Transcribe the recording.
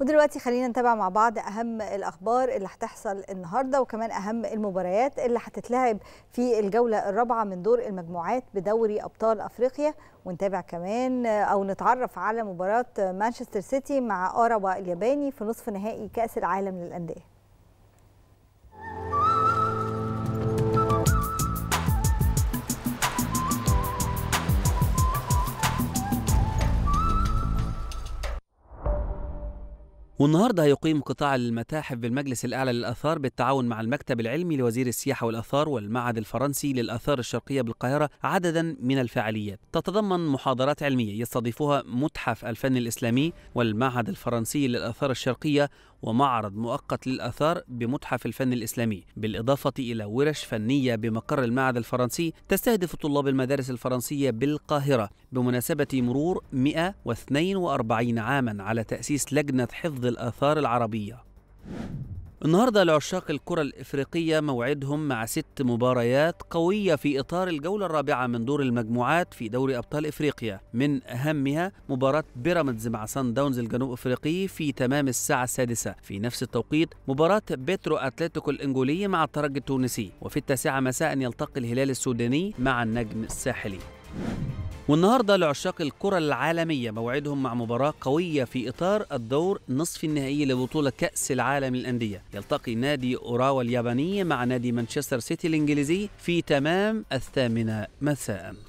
ودلوقتي خلينا نتابع مع بعض اهم الاخبار اللي هتحصل النهارده وكمان اهم المباريات اللي هتتلعب في الجوله الرابعه من دور المجموعات بدوري ابطال افريقيا ونتابع كمان او نتعرف على مباراه مانشستر سيتي مع اراوا الياباني في نصف نهائي كاس العالم للانديه والنهارده هيقيم قطاع المتاحف بالمجلس الاعلى للاثار بالتعاون مع المكتب العلمي لوزير السياحه والاثار والمعهد الفرنسي للاثار الشرقيه بالقاهره عددا من الفعاليات تتضمن محاضرات علميه يستضيفها متحف الفن الاسلامي والمعهد الفرنسي للاثار الشرقيه ومعرض مؤقت للاثار بمتحف الفن الاسلامي بالاضافه الى ورش فنيه بمقر المعهد الفرنسي تستهدف طلاب المدارس الفرنسيه بالقاهره بمناسبه مرور 142 عاما على تاسيس لجنه حفظ الآثار العربية النهاردة لعشاق الكرة الإفريقية موعدهم مع ست مباريات قوية في إطار الجولة الرابعة من دور المجموعات في دوري أبطال إفريقيا من أهمها مباراة بيراميدز مع سان داونز الجنوب أفريقي في تمام الساعة السادسة في نفس التوقيت مباراة بيترو أتلتيكو الإنجولي مع الترجي التونسي وفي التاسعة مساء يلتقي الهلال السوداني مع النجم الساحلي والنهارده لعشاق الكرة العالمية موعدهم مع مباراة قوية في إطار الدور نصف النهائي لبطولة كأس العالم للأندية، يلتقي نادي أوراوا الياباني مع نادي مانشستر سيتي الإنجليزي في تمام الثامنة مساءً.